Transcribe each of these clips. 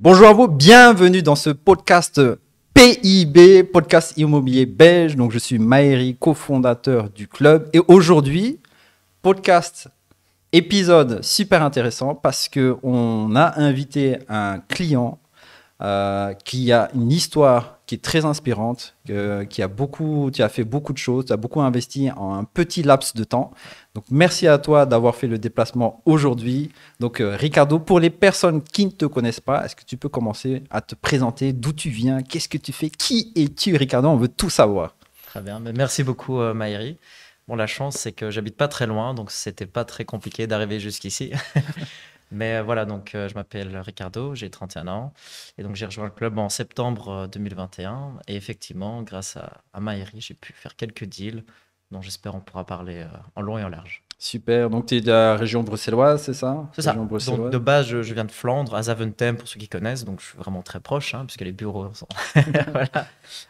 Bonjour à vous, bienvenue dans ce podcast PIB, podcast immobilier belge. Donc je suis Maëri, cofondateur du club. Et aujourd'hui, podcast, épisode super intéressant parce qu'on a invité un client euh, qui a une histoire qui est très inspirante, qui a beaucoup, tu as fait beaucoup de choses, tu as beaucoup investi en un petit laps de temps. Donc merci à toi d'avoir fait le déplacement aujourd'hui. Donc euh, Ricardo, pour les personnes qui ne te connaissent pas, est-ce que tu peux commencer à te présenter, d'où tu viens, qu'est-ce que tu fais, qui es-tu Ricardo On veut tout savoir. Très bien, ben, merci beaucoup euh, Maïri. Bon, la chance, c'est que j'habite pas très loin, donc c'était pas très compliqué d'arriver jusqu'ici. Mais euh, voilà, donc euh, je m'appelle Ricardo, j'ai 31 ans. Et donc j'ai rejoint le club en septembre 2021. Euh, et effectivement, grâce à, à j'ai pu faire quelques deals dont j'espère on pourra parler en long et en large. Super, donc tu es de la région bruxelloise, c'est ça C'est ça. Donc, de base, je, viens de Flandre, à Zaventem, pour ceux qui connaissent, donc je suis vraiment très proche, hein, puisque les bureaux sont.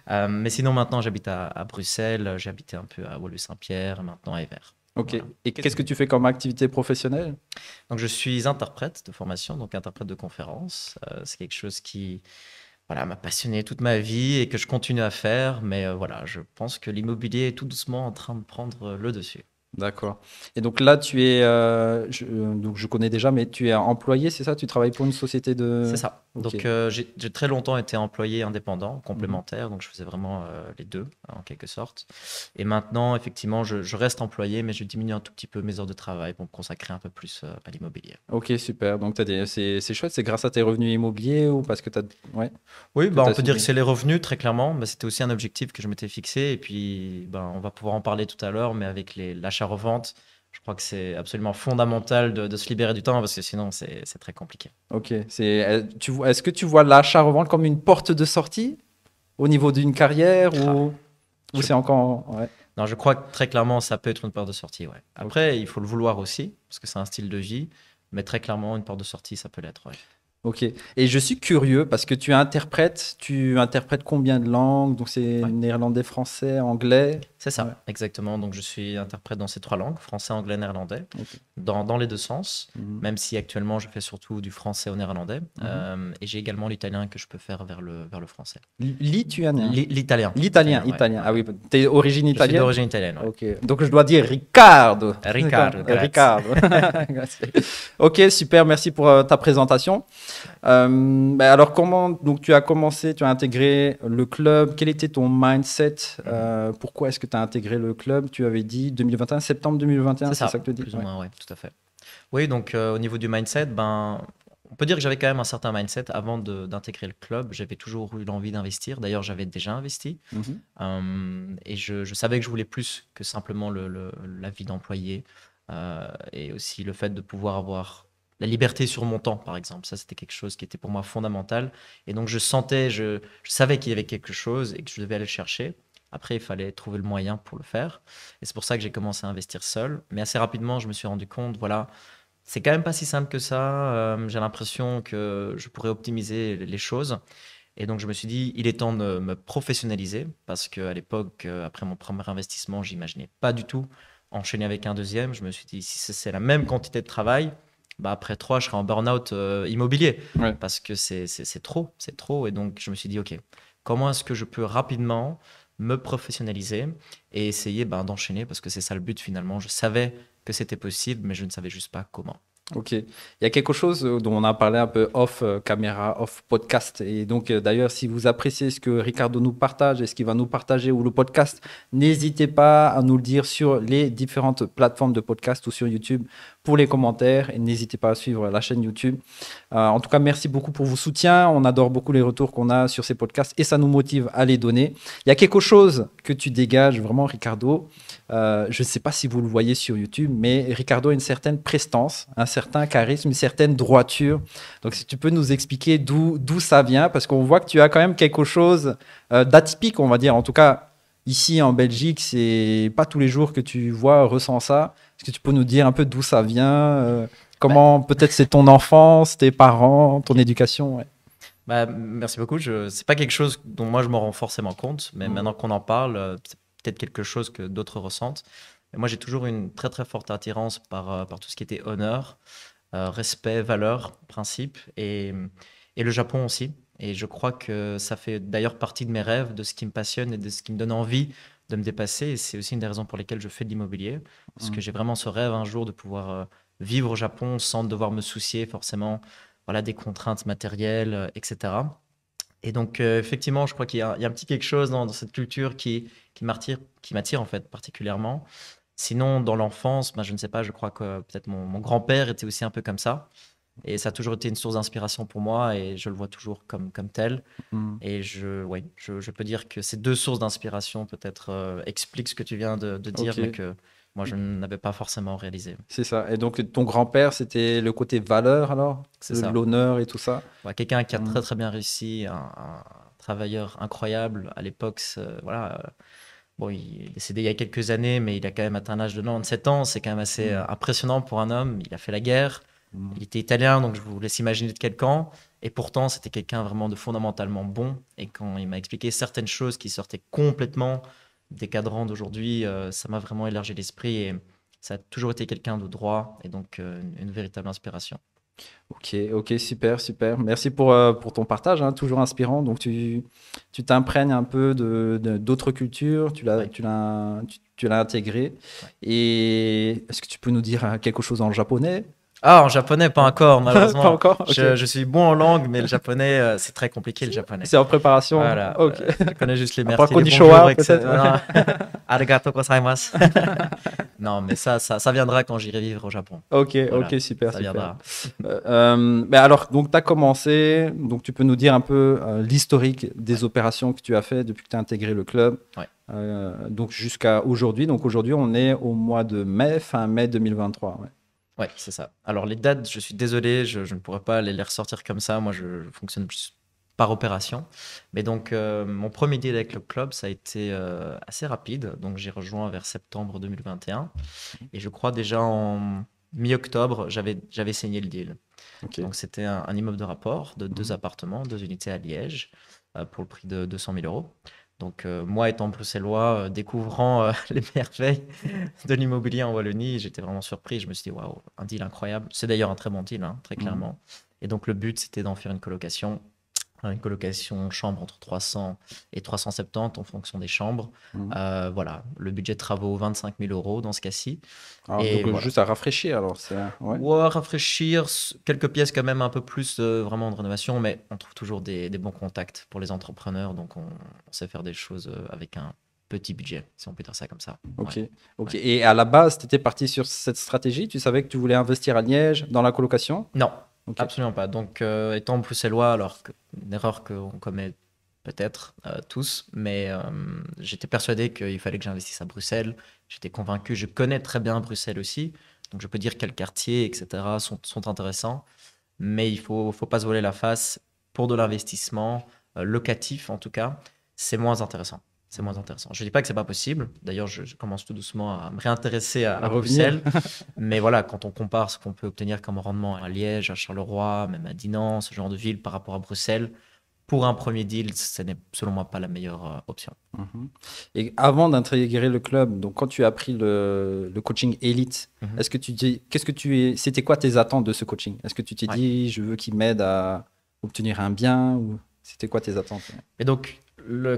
mais sinon, maintenant, j'habite à, Bruxelles, j'ai habité un peu à Woluwe-Saint-Pierre, maintenant à Evers. Ok. Et qu'est-ce que tu fais comme activité professionnelle Donc, je suis interprète de formation, donc interprète de conférence. Euh, c'est quelque chose qui voilà, m'a passionné toute ma vie et que je continue à faire. Mais euh, voilà, je pense que l'immobilier est tout doucement en train de prendre euh, le dessus. D'accord. Et donc là, tu es, euh, je, euh, donc je connais déjà, mais tu es employé, c'est ça Tu travailles pour une société de. C'est ça. Donc euh, j'ai, très longtemps été employé indépendant, complémentaire, mhm. donc je faisais vraiment les deux en quelque sorte. Et maintenant, effectivement, je, reste employé, mais je diminue un tout petit peu mes heures de travail pour me consacrer un peu plus à l'immobilier. Ok, super. Donc c'est, chouette, c'est grâce à tes revenus immobiliers ou parce que tu as. Ouais. Oui, bah, on peut dire que c'est les revenus, très clairement. mais c'était aussi un objectif que je m'étais fixé. Et puis, bah, on va pouvoir en parler tout à l'heure, mais avec les, l'achat revente Je crois que c'est absolument fondamental de, se libérer du temps hein, parce que sinon, c'est très compliqué. Ok. Euh, est-ce que tu vois l'achat-revente comme une porte de sortie au niveau d'une carrière ou, ah. ou c'est encore. Non, je crois que très clairement, ça peut être une porte de sortie. Ouais. Après, il faut le vouloir aussi parce que c'est un style de vie, mais très clairement, une porte de sortie, ça peut l'être. Ok. Et je suis curieux parce que tu interprètes, tu interprètes combien de langues Donc c'est néerlandais, français, anglais. C'est ça, exactement. Donc je suis interprète dans ces trois langues, français, anglais, néerlandais, dans, les deux sens, mhm. même si actuellement je fais surtout du français au néerlandais. Mhm. Euh, et j'ai également l'italien que je peux faire vers le, le français. L'italien L'italien. L'italien, italien. Ah oui, t'es d'origine italienne d'origine italienne, Donc je dois dire Riccardo. Riccardo. Riccardo. ok, super, merci pour euh, ta présentation. Euh, ben alors comment donc, tu as commencé, tu as intégré le club, quel était ton mindset, pourquoi est-ce que tu as intégré le club, tu avais dit 2021, septembre 2021, c'est ça, que tu dis plus ou moins, oui, tout à fait. Oui, donc euh, au niveau du mindset, ben, on peut dire que j'avais quand même un certain mindset avant d'intégrer le club. J'avais toujours eu l'envie d'investir. D'ailleurs, j'avais déjà investi. Mm-hmm. Euh, et je, savais que je voulais plus que simplement le, la vie d'employé. Euh, et aussi le fait de pouvoir avoir la liberté sur mon temps, par exemple. Ça, c'était quelque chose qui était pour moi fondamental. Et donc, je sentais, je, je savais qu'il y avait quelque chose et que je devais aller le chercher. Après, il fallait trouver le moyen pour le faire. Et c'est pour ça que j'ai commencé à investir seul. Mais assez rapidement, je me suis rendu compte, voilà, c'est quand même pas si simple que ça. Euh, j'ai l'impression que je pourrais optimiser les choses. Et donc, je me suis dit, il est temps de me professionnaliser parce qu'à l'époque, euh, après mon premier investissement, j'imaginais pas du tout enchaîner avec un deuxième. Je me suis dit, si c'est la même quantité de travail, bah après trois, je serai en burn-out euh, immobilier parce que c'est trop, c'est trop. Et donc, je me suis dit, OK, comment est-ce que je peux rapidement me professionnaliser et essayer ben, d'enchaîner parce que c'est ça le but finalement. Je savais que c'était possible, mais je ne savais juste pas comment. Ok. Il y a quelque chose euh, dont on a parlé un peu off euh, caméra, off podcast. Et donc, euh, d'ailleurs, si vous appréciez ce que Ricardo nous partage et ce qu'il va nous partager ou le podcast, n'hésitez pas à nous le dire sur les différentes plateformes de podcast ou sur YouTube les commentaires et n'hésitez pas à suivre la chaîne YouTube. Euh, en tout cas, merci beaucoup pour vos soutiens. On adore beaucoup les retours qu'on a sur ces podcasts et ça nous motive à les donner. Il y a quelque chose que tu dégages vraiment, Ricardo. Euh, je ne sais pas si vous le voyez sur YouTube, mais Ricardo a une certaine prestance, un certain charisme, une certaine droiture. Donc, si tu peux nous expliquer d'où ça vient, parce qu'on voit que tu as quand même quelque chose euh, d'atypique, on va dire. En tout cas, ici en Belgique, c'est pas tous les jours que tu vois, ressens ça. Est-ce que tu peux nous dire un peu d'où ça vient euh, bah, Comment, peut-être, c'est ton enfance, tes parents, ton éducation bah, Merci beaucoup. Je... n'est pas quelque chose dont moi je me rends forcément compte, mais mmh. maintenant qu'on en parle, euh, c'est peut-être quelque chose que d'autres ressentent. Et moi, j'ai toujours une très très forte attirance par, euh, par tout ce qui était honneur, respect, valeur, principe, et, et le Japon aussi. Et je crois que ça fait d'ailleurs partie de mes rêves, de ce qui me passionne et de ce qui me donne envie de me dépasser. Et c'est aussi une des raisons pour lesquelles je fais de l'immobilier, parce que mmh. j'ai vraiment ce rêve un jour de pouvoir euh, vivre au Japon sans devoir me soucier forcément voilà, des contraintes matérielles, euh, etc. Et donc, euh, effectivement, je crois qu'il y, a un petit quelque chose dans, cette culture qui, qui m'attire, qui m'attire en fait particulièrement. Sinon, dans l'enfance, ben, je ne sais pas, je crois que peut-être mon grand-père était aussi un peu comme ça. Et ça a toujours été une source d'inspiration pour moi et je le vois toujours comme, comme tel. Hmm. Et je, je, peux dire que ces deux sources d'inspiration peut-être euh, expliquent ce que tu viens de, dire, mais que moi je n'avais pas forcément réalisé. C'est ça. Et donc ton grand-père, c'était le côté valeur alors C'est L'honneur et tout ça Quelqu'un qui a hmm. très très bien réussi, un, travailleur incroyable à l'époque. voilà. Euh, bon, il est décédé il y a quelques années, mais il a quand même atteint l'âge de 97 ans. C'est quand même assez hmm. euh, impressionnant pour un homme. Il a fait la guerre. Mm. Il était italien, donc je vous laisse imaginer de quel camp. Et pourtant, c'était quelqu'un vraiment de fondamentalement bon. Et quand il m'a expliqué certaines choses qui sortaient complètement des cadrans d'aujourd'hui, euh, ça m'a vraiment élargi l'esprit. Et ça a toujours été quelqu'un de droit et donc euh, une véritable inspiration. Ok, ok, super, super. Merci pour, euh, pour ton partage, hein, toujours inspirant. Donc, tu t'imprègnes un peu d'autres de, d'autres cultures, tu l'as tu, tu intégré. Et est-ce que tu peux nous dire quelque chose en japonais ah, en japonais, pas encore, malheureusement. encore je, suis bon en langue, mais le japonais, euh, c'est très compliqué, le japonais. C'est en préparation. Voilà. Euh, je connais juste les merci, qu'on les bonjours, etc. Arigato gozaimasu. non, mais ça, ça, ça viendra quand j'irai vivre au Japon. Ok, ok, super, ça Viendra. Euh, mais alors, donc, tu as commencé. Donc, tu peux nous dire un peu l'historique des opérations que tu as fait depuis que tu as intégré le club. donc, jusqu'à aujourd'hui. Donc, aujourd'hui, on est au mois de mai, fin mai 2023. Ouais. Ouais, c'est ça. Alors les dates, je suis désolé, je, ne pourrais pas les, ressortir comme ça. Moi, je, fonctionne plus par opération. Mais donc, euh, mon premier deal avec le club, ça a été euh, assez rapide. Donc, j'ai rejoint vers septembre 2021. Et je crois déjà en mi-octobre, j'avais, signé le deal. Donc, c'était un, immeuble de rapport de deux appartements, deux unités à Liège, euh, pour le prix de 200 000 euros. Donc euh, moi étant bruxellois, euh, découvrant euh, les merveilles de l'immobilier en Wallonie, j'étais vraiment surpris. Je me suis dit, waouh, un deal incroyable. C'est d'ailleurs un très bon deal, hein, très mhm. clairement. Et donc le but, c'était d'en faire une colocation Hein, une colocation chambre entre 300 et 370 en fonction des chambres. Mhm. Euh, voilà, le budget de travaux 25 000 euros dans ce cas-ci. Ah, donc, euh, juste à rafraîchir alors. C'est... rafraîchir quelques pièces quand même un peu plus euh, vraiment de rénovation, mais on trouve toujours des, bons contacts pour les entrepreneurs, donc on, sait faire des choses avec un, petit budget, si on peut dire ça comme ça. Ok. ok. Et à la base, tu étais parti sur cette stratégie Tu savais que tu voulais investir à Liège dans la colocation Non, Absolument pas. Donc, euh, étant bruxellois, alors que, une erreur qu'on commet peut-être euh, tous, mais euh, j'étais persuadé qu'il fallait que j'investisse à Bruxelles. J'étais convaincu, je connais très bien Bruxelles aussi, donc je peux dire quels quartiers, etc., sont, intéressants. Mais il faut, faut pas se voler la face pour de l'investissement locatif, en tout cas, c'est moins intéressant c'est moins intéressant. Je ne dis pas que c'est pas possible. D'ailleurs, je, commence tout doucement à me réintéresser à, Bruxelles. mais voilà, quand on compare ce qu'on peut obtenir comme rendement à Liège, à Charleroi, même à Dinan, ce genre de ville par rapport à Bruxelles, pour un premier deal, ce n'est selon moi pas la meilleure euh, option. Mhm. Et avant d'intégrer le club, donc quand tu as pris le, coaching élite, mhm. est-ce que tu dis, qu'est-ce que tu c'était quoi tes attentes de ce coaching Est-ce que tu t'es dit, je veux qu'il m'aide à obtenir un bien ou c'était quoi tes attentes Et donc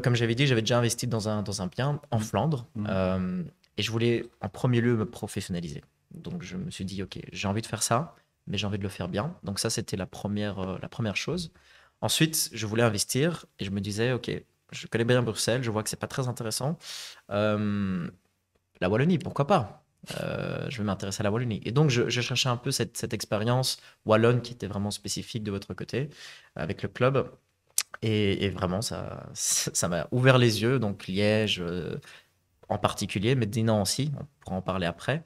comme j'avais dit, j'avais déjà investi dans un, dans un bien en mm. Flandre mm. Euh, et je voulais en premier lieu me professionnaliser. Donc je me suis dit, ok, j'ai envie de faire ça, mais j'ai envie de le faire bien. Donc ça, c'était la première, euh, la première chose. Ensuite, je voulais investir et je me disais, ok, je connais bien Bruxelles, je vois que c'est pas très intéressant. Euh, la Wallonie, pourquoi pas je vais m'intéresser à la Wallonie. Et donc, je, je cherchais un peu cette, cette expérience wallonne qui était vraiment spécifique de votre côté avec le club. Et, vraiment, ça ça m'a ouvert les yeux. Donc Liège euh, en particulier, mais Dinan aussi, on pourra en parler après.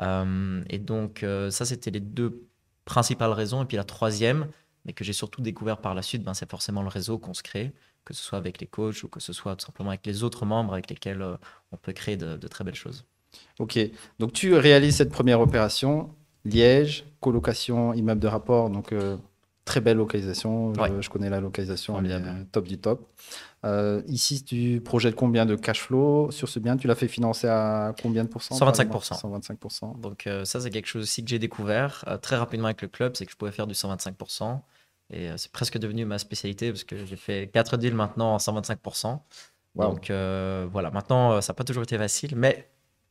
Euh, et donc euh, ça, c'était les deux principales raisons. Et puis la troisième, mais que j'ai surtout découvert par la suite, ben, c'est forcément le réseau qu'on se crée, que ce soit avec les coachs ou que ce soit tout simplement avec les autres membres avec lesquels on peut créer de, très belles choses. Ok, donc tu réalises cette première opération, Liège, colocation, immeuble de rapport, donc Très belle localisation. Je, connais la localisation, elle est top du top. Euh, ici, tu projettes combien de cash flow sur ce bien Tu l'as fait financer à combien de pourcents 125 125 Donc euh, ça, c'est quelque chose aussi que j'ai découvert euh, très rapidement avec le club, c'est que je pouvais faire du 125 et c'est presque devenu ma spécialité parce que j'ai fait 4 deals maintenant en 125 Donc voilà, maintenant, ça n'a pas toujours été facile, mais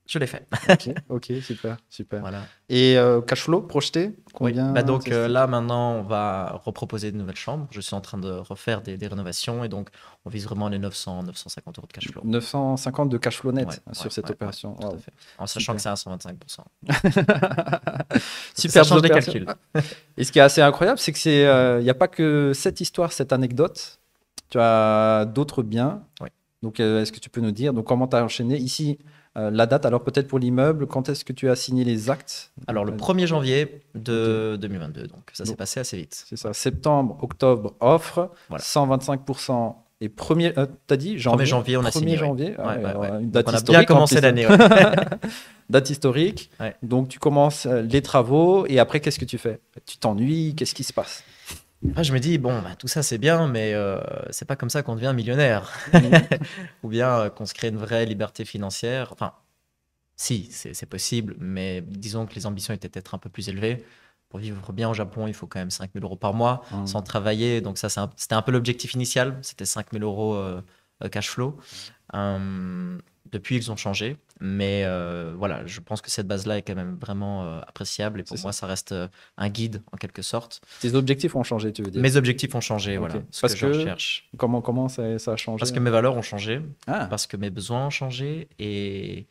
je l'ai fait. ok, super, super. Voilà. Et euh, cash flow projeté combien bah, Donc euh, là, maintenant, on va reproposer de nouvelles chambres. Je suis en train de refaire des, rénovations et donc on vise vraiment les 900, 950 euros de cash flow. 950 de cash flow net sur cette opération. En sachant que c'est à 125%. super, ça change les et ce qui est assez incroyable, c'est qu'il n'y euh, a pas que cette histoire, cette anecdote. Tu as d'autres biens. Oui. Donc, est-ce que tu peux nous dire donc, comment tu as enchaîné Ici, euh, la date, alors peut-être pour l'immeuble, quand est-ce que tu as signé les actes Alors le 1er euh, janvier de 2022, donc ça s'est passé assez vite. C'est ça, septembre, octobre, offre, 125% et premier, euh, dit janvier, 1er janvier, on a 1er signé. janvier, Une date on a bien commencé l'année. date historique. Donc tu commences les travaux et après qu'est-ce que tu fais Tu t'ennuies, qu'est-ce qui se passe je me dis, bon, bah, tout ça c'est bien, mais euh, c'est pas comme ça qu'on devient millionnaire. Mm. Ou bien euh, qu'on se crée une vraie liberté financière. Enfin, si, c'est possible, mais disons que les ambitions étaient peut-être un peu plus élevées. Pour vivre bien au Japon, il faut quand même 000 euros par mois mm. sans travailler. Donc, ça, c'était un, peu l'objectif initial. C'était 000 euros euh, cash flow. Hum, depuis, ils ont changé. Mais euh, voilà, je pense que cette base-là est quand même vraiment euh, appréciable. Et pour moi, ça. reste euh, un guide, en quelque sorte. Tes objectifs ont changé, tu veux dire Mes objectifs ont changé, voilà. Ce parce que, je cherche Comment, comment ça, a changé Parce que mes valeurs ont changé. Ah. Parce que mes besoins ont changé. Et,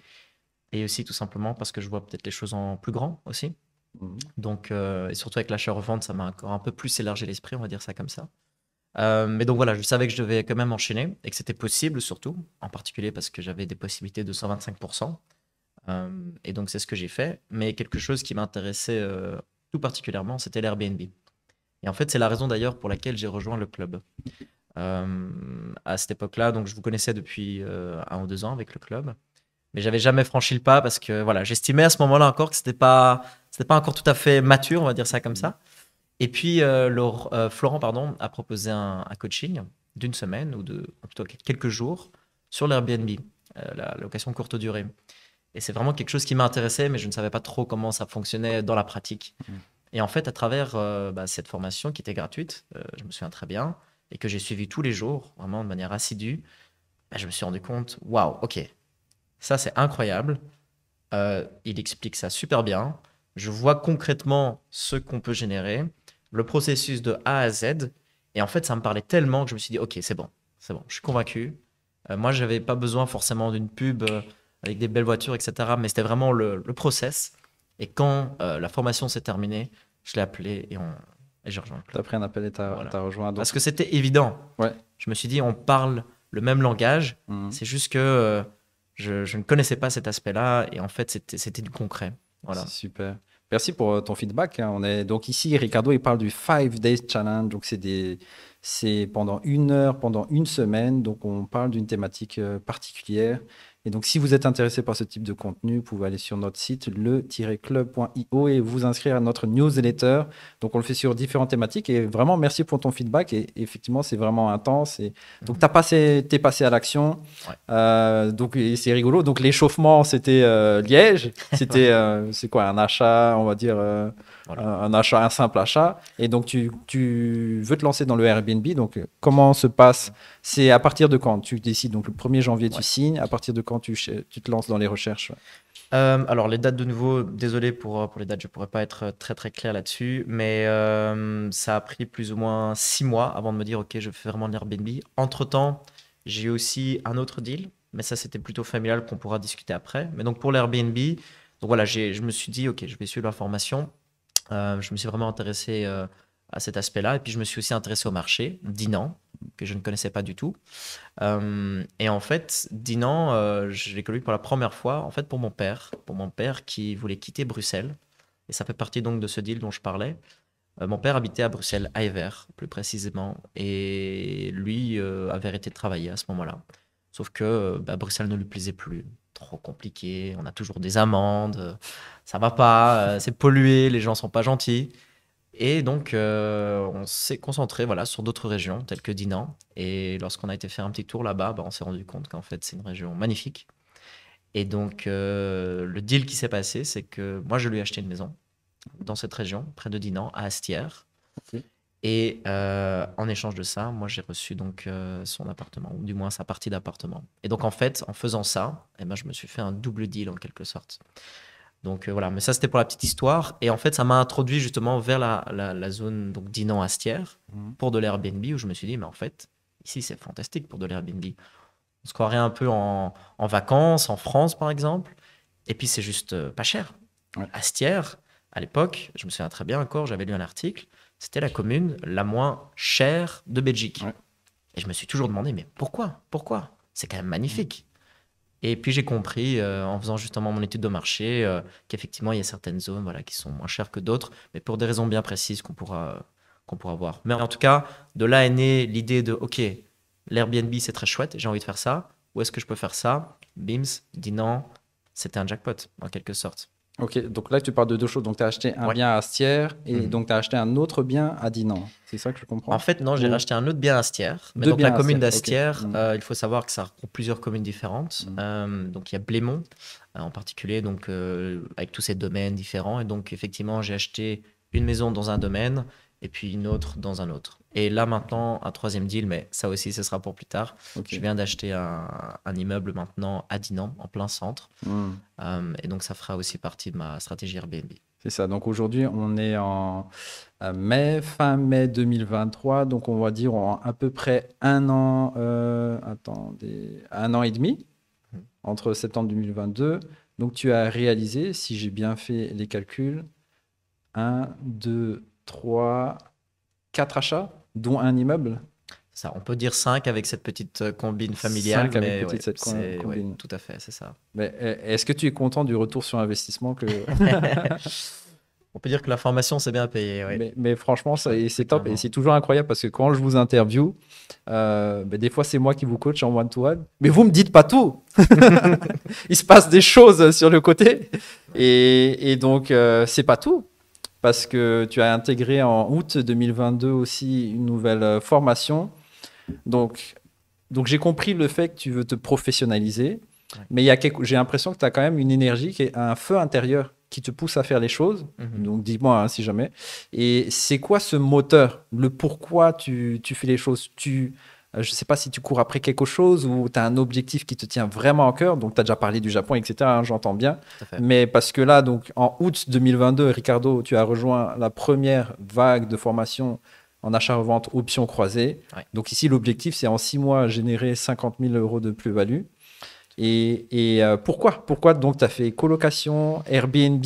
aussi, tout simplement, parce que je vois peut-être les choses en plus grand aussi. Mhm. Donc, et surtout avec l'achat-revente, ça m'a encore un peu plus élargi l'esprit, on va dire ça comme ça. Euh, mais donc voilà, je savais que je devais quand même enchaîner et que c'était possible surtout, en particulier parce que j'avais des possibilités de 125%. Euh, et donc c'est ce que j'ai fait. Mais quelque chose qui m'intéressait euh, tout particulièrement, c'était l'Airbnb. Et en fait, c'est la raison d'ailleurs pour laquelle j'ai rejoint le club. à cette époque-là, donc je vous connaissais depuis un ou deux ans avec le club, mais j'avais jamais franchi le pas parce que voilà, j'estimais à ce moment-là encore que c'était pas, c'était pas encore tout à fait mature, on va dire ça comme ça. Et puis, euh, euh, Florent pardon, a proposé un, coaching d'une semaine ou de plutôt quelques jours sur l'Airbnb, euh, la location courte durée. Et c'est vraiment quelque chose qui m'a intéressé, mais je ne savais pas trop comment ça fonctionnait dans la pratique. Mmh. Et en fait, à travers bah, cette formation qui était gratuite, je me souviens très bien, et que j'ai suivi tous les jours, vraiment de manière assidue, bah, je me suis rendu compte, waouh, ok, ça c'est incroyable. il explique ça super bien. Je vois concrètement ce qu'on peut générer le processus de A à Z. Et en fait, ça me parlait tellement que je me suis dit, ok, c'est bon, c'est bon, je suis convaincu. Euh, moi, moi, n'avais pas besoin forcément d'une pub euh, avec des belles voitures, etc. Mais c'était vraiment le, process. Et quand euh, la formation s'est terminée, je l'ai appelé et, on... et j'ai rejoint. Tu as pris un appel et tu as, rejoint. Parce que c'était évident. Je me suis dit, on parle le même langage. Mmh. C'est juste que je, ne connaissais pas cet aspect-là. Et en fait, c'était du concret. Voilà. Super. Merci pour euh, ton feedback. Hein. On est donc ici, Ricardo, il parle du Five Days Challenge. Donc c'est c'est pendant une heure, pendant une semaine. Donc on parle d'une thématique euh, particulière. Et donc, si vous êtes intéressé par ce type de contenu, vous pouvez aller sur notre site le-club.io et vous inscrire à notre newsletter. Donc, on le fait sur différentes thématiques. Et vraiment, merci pour ton feedback. Et effectivement, c'est vraiment intense. Et... Donc, tu passé, es passé à l'action. Euh, donc, c'est rigolo. Donc, l'échauffement, c'était euh, Liège. C'était, euh, c'est quoi, un achat, on va dire un, achat, un simple achat. Et donc, tu, veux te lancer dans le Airbnb. Donc, comment se passe C'est à partir de quand Tu décides, donc le 1er janvier, tu signes. À partir de quand tu, tu te lances dans les recherches euh, alors les dates de nouveau, désolé pour, pour les dates, je pourrais pas être très très clair là-dessus, mais euh, ça a pris plus ou moins six mois avant de me dire ok je fais vraiment l'Airbnb. Entre-temps, j'ai aussi un autre deal, mais ça c'était plutôt familial qu'on pourra discuter après. Mais donc pour l'Airbnb, donc voilà, je me suis dit ok je vais suivre l'information. Euh, je me suis vraiment intéressé euh, à cet aspect-là. Et puis, je me suis aussi intéressé au marché, Dinan, que je ne connaissais pas du tout. Euh, et en fait, Dinan, je l'ai connu pour la première fois, en fait, pour mon père. Pour mon père qui voulait quitter Bruxelles. Et ça fait partie donc de ce deal dont je parlais. mon père habitait à Bruxelles, à Ever, plus précisément. Et lui avait arrêté de travailler à ce moment-là. Sauf que bah, Bruxelles ne lui plaisait plus trop compliqué, on a toujours des amendes, euh, ça va pas, euh, c'est pollué, les gens sont pas gentils. Et donc, euh, on s'est concentré voilà, sur d'autres régions, telles que Dinan. Et lorsqu'on a été faire un petit tour là-bas, bah, on s'est rendu compte qu'en fait, c'est une région magnifique. Et donc, le deal qui s'est passé, c'est que moi, je lui ai acheté une maison dans cette région, près de Dinan, à Astières. Et euh, en échange de ça, moi j'ai reçu donc euh, son appartement, ou du moins sa partie d'appartement. Et donc en fait, en faisant ça, eh ben, je me suis fait un double deal en quelque sorte. Donc euh, voilà, mais ça c'était pour la petite histoire. Et en fait, ça m'a introduit justement vers la, zone donc d'Inan-Astière mmh. pour de l'Airbnb où je me suis dit, mais en fait, ici c'est fantastique pour de l'Airbnb. On se croirait un peu en, vacances, en France par exemple. Et puis c'est juste pas cher. Astière, à l'époque, je me souviens très bien encore, j'avais lu un article c'était la commune la moins chère de Belgique. Et je me suis toujours demandé, mais pourquoi Pourquoi C'est quand même magnifique. Et puis j'ai compris, euh, en faisant justement mon étude de marché, euh, qu'effectivement, il y a certaines zones voilà, qui sont moins chères que d'autres, mais pour des raisons bien précises qu'on pourra, qu'on pourra voir. Mais en tout cas, de là est née l'idée de, OK, l'Airbnb, c'est très chouette, j'ai envie de faire ça. Où est-ce que je peux faire ça Bims dit non, c'était un jackpot, en quelque sorte. Ok, donc là tu parles de deux choses. Donc tu as acheté un bien à Astière et mhm. donc tu as acheté un autre bien à Dinan. C'est ça que je comprends. En fait, non, j'ai acheté un autre bien à Astière. Mais donc la commune d'Astière, mhm. euh, il faut savoir que ça regroupe plusieurs communes différentes. Mhm. Euh, donc il y a Blémont euh, en particulier, donc avec tous ces domaines différents. Et donc effectivement, j'ai acheté une maison dans un domaine et puis une autre dans un autre. Et là maintenant, un troisième deal, mais ça aussi, ce sera pour plus tard. Je viens d'acheter un, immeuble maintenant à Dinan, en plein centre. Hmm. Euh, et donc, ça fera aussi partie de ma stratégie Airbnb. C'est ça. Donc aujourd'hui, on est en euh, mai, fin mai 2023. Donc on va dire en à peu près un an, euh, attendez, un an et demi, hmm. entre septembre 2022. Donc tu as réalisé, si j'ai bien fait les calculs, 1, 2, 3, quatre achats dont un immeuble ça, on peut dire 5 avec cette petite euh, combine familiale. 5 avec mais combine. tout à fait, c'est ça. Mais eh, est-ce que tu es content du retour sur investissement que... on peut dire que la formation, c'est bien payé. Mais, franchement, c'est top et c'est toujours incroyable parce que quand je vous interview, euh, bah, des fois, c'est moi qui vous coach en one-to-one. mais vous me dites pas tout. Il se passe des choses sur le côté. Et, et donc, ce euh, c'est pas tout parce que tu as intégré en août 2022 aussi une nouvelle euh, formation. Donc, donc j'ai compris le fait que tu veux te professionnaliser, mais j'ai l'impression que tu as quand même une énergie, qui est un feu intérieur qui te pousse à faire les choses. Mhm. Donc dis-moi hein, si jamais. Et c'est quoi ce moteur Le pourquoi tu, tu fais les choses tu, euh, je ne sais pas si tu cours après quelque chose ou tu as un objectif qui te tient vraiment à cœur. Donc, tu as déjà parlé du Japon, etc. Hein, j'entends bien. Mais parce que là, donc, en août 2022, Ricardo, tu as rejoint la première vague de formation en achat-revente option croisées. Donc, ici, l'objectif, c'est en six mois générer 50 000 euros de plus-value. Et, euh, pourquoi Pourquoi donc tu as fait colocation, Airbnb,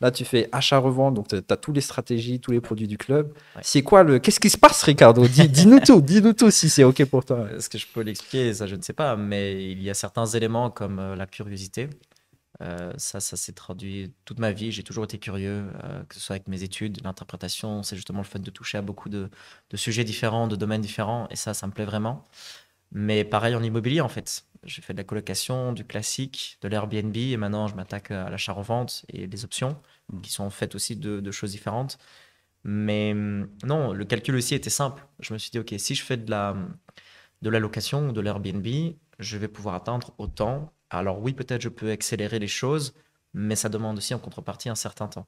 là tu fais achat-revente, donc tu as, toutes les stratégies, tous les produits du club. C'est quoi le. Qu'est-ce qui se passe, Ricardo Dis-nous tout, dis-nous tout si c'est OK pour toi. Est-ce euh, que je peux l'expliquer Ça, je ne sais pas, mais il y a certains éléments comme euh, la curiosité. ça, ça s'est traduit toute ma vie. J'ai toujours été curieux, que ce soit avec mes études, l'interprétation. C'est justement le fait de toucher à beaucoup de sujets différents, de domaines différents. Et ça, ça me plaît vraiment. Mais pareil en immobilier, en fait j'ai fait de la colocation, du classique, de l'Airbnb, et maintenant je m'attaque à l'achat-revente et les options, qui sont faites aussi de, choses différentes. Mais mm, non, le calcul aussi était simple. Je me suis dit, OK, si je fais de la, de la location ou de l'Airbnb, je vais pouvoir atteindre autant. Alors oui, peut-être je peux accélérer les choses, mais ça demande aussi en contrepartie un certain temps.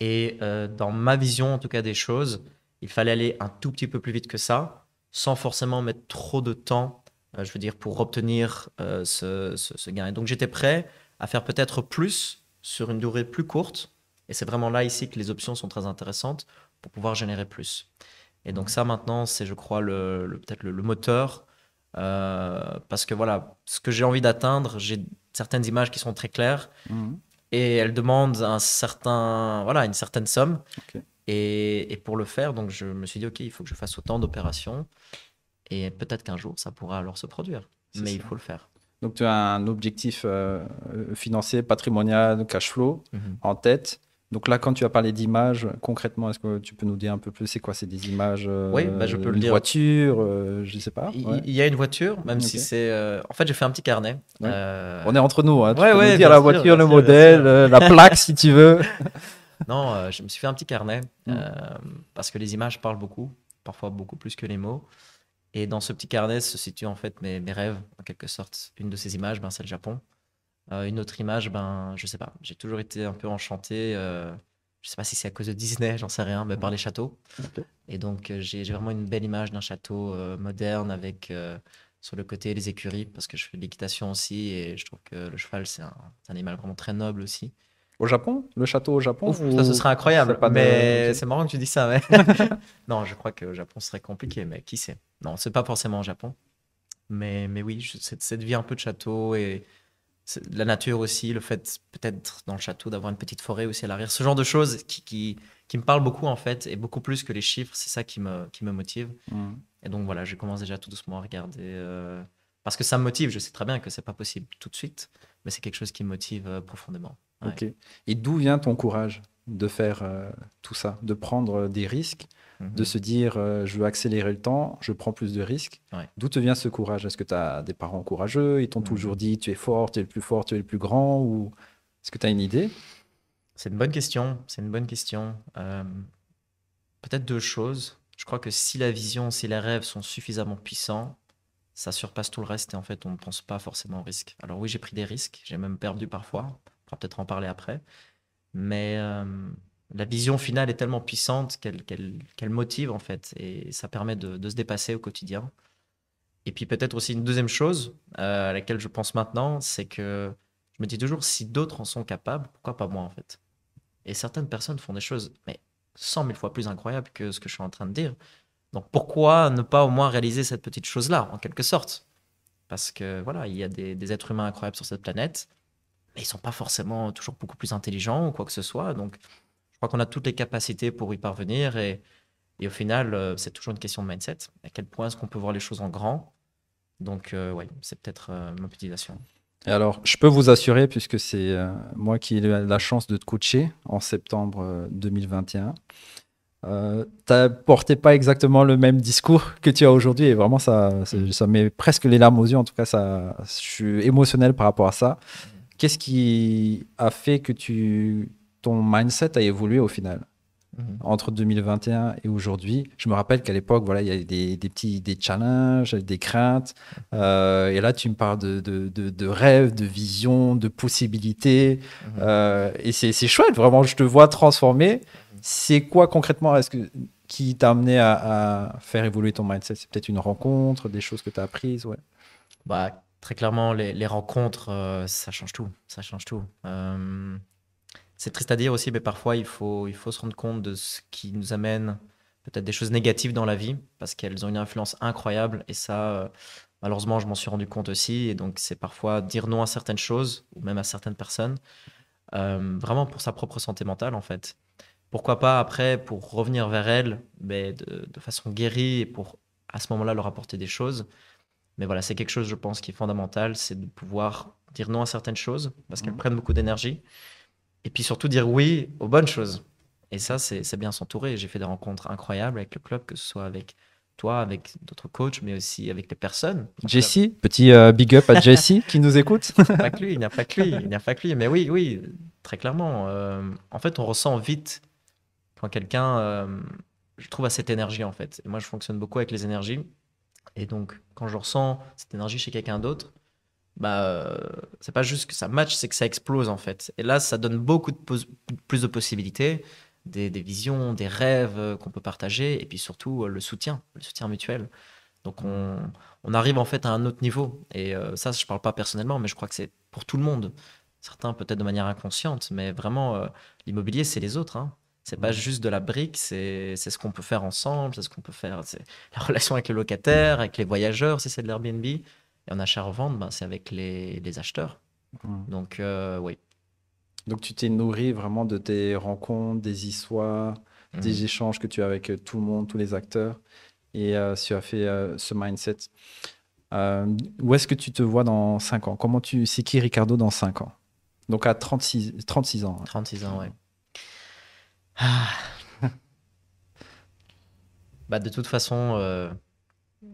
Et euh, dans ma vision, en tout cas, des choses, il fallait aller un tout petit peu plus vite que ça, sans forcément mettre trop de temps euh, je veux dire, pour obtenir euh, ce, gain. Et donc j'étais prêt à faire peut-être plus sur une durée plus courte. Et c'est vraiment là ici que les options sont très intéressantes pour pouvoir générer plus. Et donc mmh. ça maintenant, c'est je crois le, peut-être le, moteur. Euh, parce que voilà, ce que j'ai envie d'atteindre, j'ai certaines images qui sont très claires mmh. et elles demandent un certain, voilà, une certaine somme. Et, et, pour le faire, donc je me suis dit, OK, il faut que je fasse autant d'opérations. Et peut-être qu'un jour, ça pourra alors se produire. Mais il faut le faire. Donc tu as un objectif euh, euh, financier, patrimonial, cash flow mhm. en tête. Donc là, quand tu as parlé d'images, concrètement, est-ce que tu peux nous dire un peu plus C'est quoi C'est des images euh, Oui, bah, je peux le dire. Une voiture, je ne sais pas. Il y a une voiture, même si c'est. En fait, j'ai fait un petit carnet. On est entre nous. Hein, tu peux dire la voiture, le modèle, la plaque, si tu veux. non, je me suis fait un petit carnet mm. parce que les images parlent beaucoup, parfois beaucoup plus que les mots. Et dans ce petit carnet se situent en fait mes, mes rêves, en quelque sorte. Une de ces images, ben, c'est le Japon. Euh, une autre image, ben, je sais pas. J'ai toujours été un peu enchanté. Euh, je sais pas si c'est à cause de Disney, j'en sais rien, mais par les châteaux. Et donc, euh, j'ai vraiment une belle image d'un château euh, moderne avec sur le côté les écuries, parce que je fais de l'équitation aussi. Et je trouve que le cheval, c'est un, animal vraiment très noble aussi. Au Japon Le château au Japon Ça, ce serait incroyable. mais c'est marrant que tu dis ça. non, je crois qu'au Japon, ce serait compliqué, mais qui sait non, c'est pas forcément au Japon. Mais, mais oui, cette vie un peu de château et la nature aussi, le fait peut-être dans le château d'avoir une petite forêt aussi à l'arrière, ce genre de choses qui, qui, me parlent beaucoup en fait, et beaucoup plus que les chiffres, c'est ça qui me, qui me motive. Mm. Et donc voilà, je commence déjà tout doucement à regarder, euh, parce que ça me motive, je sais très bien que c'est pas possible tout de suite, mais c'est quelque chose qui me motive euh, profondément. Ok. Et d'où vient ton courage de faire euh, tout ça, de prendre des risques de se dire euh, je veux accélérer le temps, je prends plus de risques. D'où te vient ce courage Est-ce que tu as des parents courageux Ils t'ont mm-hmm. toujours dit tu es fort, tu es le plus fort, tu es le plus grand Ou est-ce que tu as une idée C'est une bonne question. C'est une bonne question. Euh, peut-être deux choses. Je crois que si la vision, si les rêves sont suffisamment puissants, ça surpasse tout le reste et en fait on ne pense pas forcément au risque. Alors oui j'ai pris des risques, j'ai même perdu parfois, on pourra peut-être en parler après, mais euh, la vision finale est tellement puissante qu'elle motive en fait et ça permet de, se dépasser au quotidien. Et puis peut-être aussi une deuxième chose euh, à laquelle je pense maintenant, c'est que je me dis toujours si d'autres en sont capables, pourquoi pas moi en fait. Et certaines personnes font des choses mais 100 000 fois plus incroyables que ce que je suis en train de dire. Donc pourquoi ne pas au moins réaliser cette petite chose-là en quelque sorte Parce que voilà, il y a des, êtres humains incroyables sur cette planète, mais ils sont pas forcément toujours beaucoup plus intelligents ou quoi que ce soit. Donc qu'on a toutes les capacités pour y parvenir. Et, au final, euh, c'est toujours une question de mindset. À quel point est-ce qu'on peut voir les choses en grand Donc, euh, c'est peut-être mon euh, ma petite Et alors, je peux vous assurer, puisque c'est moi qui ai eu la chance de te coacher en septembre 2021, euh, n'as porté pas exactement le même discours que tu as aujourd'hui et vraiment ça, mm. ça met presque les larmes aux yeux. En tout cas, ça, je suis émotionnel par rapport à ça. Mm. Qu'est-ce qui a fait que tu ton mindset a évolué au final mhm. entre 2021 et aujourd'hui. Je me rappelle qu'à l'époque, voilà, il y a des, petits des challenges, des craintes. Euh, et là, tu me parles de, de, de, rêves, de visions, de possibilités. Mhm. Euh, et c'est chouette, vraiment. Je te vois transformer. Mhm. C'est quoi concrètement Est-ce que qui t'a amené à, faire évoluer ton mindset C'est peut-être une rencontre, des choses que tu as apprises ouais. bah, Très clairement, les, rencontres, euh, ça change tout. Ça change tout c'est triste à dire aussi, mais parfois il faut, il faut se rendre compte de ce qui nous amène peut-être des choses négatives dans la vie, parce qu'elles ont une influence incroyable, et ça, euh, malheureusement, je m'en suis rendu compte aussi, et donc c'est parfois dire non à certaines choses, ou même à certaines personnes, euh, vraiment pour sa propre santé mentale, en fait. Pourquoi pas après, pour revenir vers elles, mais de, façon guérie, et pour à ce moment-là leur apporter des choses. Mais voilà, c'est quelque chose, je pense, qui est fondamental, c'est de pouvoir dire non à certaines choses, parce qu'elles mmh. prennent beaucoup d'énergie, et puis surtout dire oui aux bonnes choses. Et ça, c'est bien s'entourer. J'ai fait des rencontres incroyables avec le club, que ce soit avec toi, avec d'autres coachs, mais aussi avec les personnes. Jesse, petit euh, big up à Jesse qui nous écoute. il n'y a pas que lui, il n'y a pas que lui. Mais oui, oui, très clairement. Euh, en fait, on ressent vite quand quelqu'un, euh, je trouve à cette énergie en fait. moi, je fonctionne beaucoup avec les énergies. Et donc, quand je ressens cette énergie chez quelqu'un d'autre, bah, euh, c'est pas juste que ça match, c'est que ça explose en fait. Et là, ça donne beaucoup de plus de possibilités, des, visions, des rêves euh, qu'on peut partager, et puis surtout euh, le soutien, le soutien mutuel. Donc on, on arrive en fait à un autre niveau. Et ça, je parle pas personnellement, mais je crois que c'est pour tout le monde. Certains peut-être de manière inconsciente, mais vraiment, l'immobilier, c'est les autres. Hein. C'est pas juste de la brique, c'est ce qu'on peut faire ensemble, c'est ce qu'on peut faire, c'est la relation avec le locataire, avec les voyageurs, c'est c'est de l'Airbnb. Et en achat-revente, ben, c'est avec les, acheteurs. Donc, euh, oui. Donc, tu t'es nourri vraiment de tes rencontres, des histoires, mhm. des échanges que tu as avec euh, tout le monde, tous les acteurs. Et euh, tu as fait ce mindset. où est-ce que tu te vois dans 5 ans Comment tu C'est qui Ricardo dans 5 ans Donc, à 36, 36 ans. 36 ans, oui. bah, de toute façon,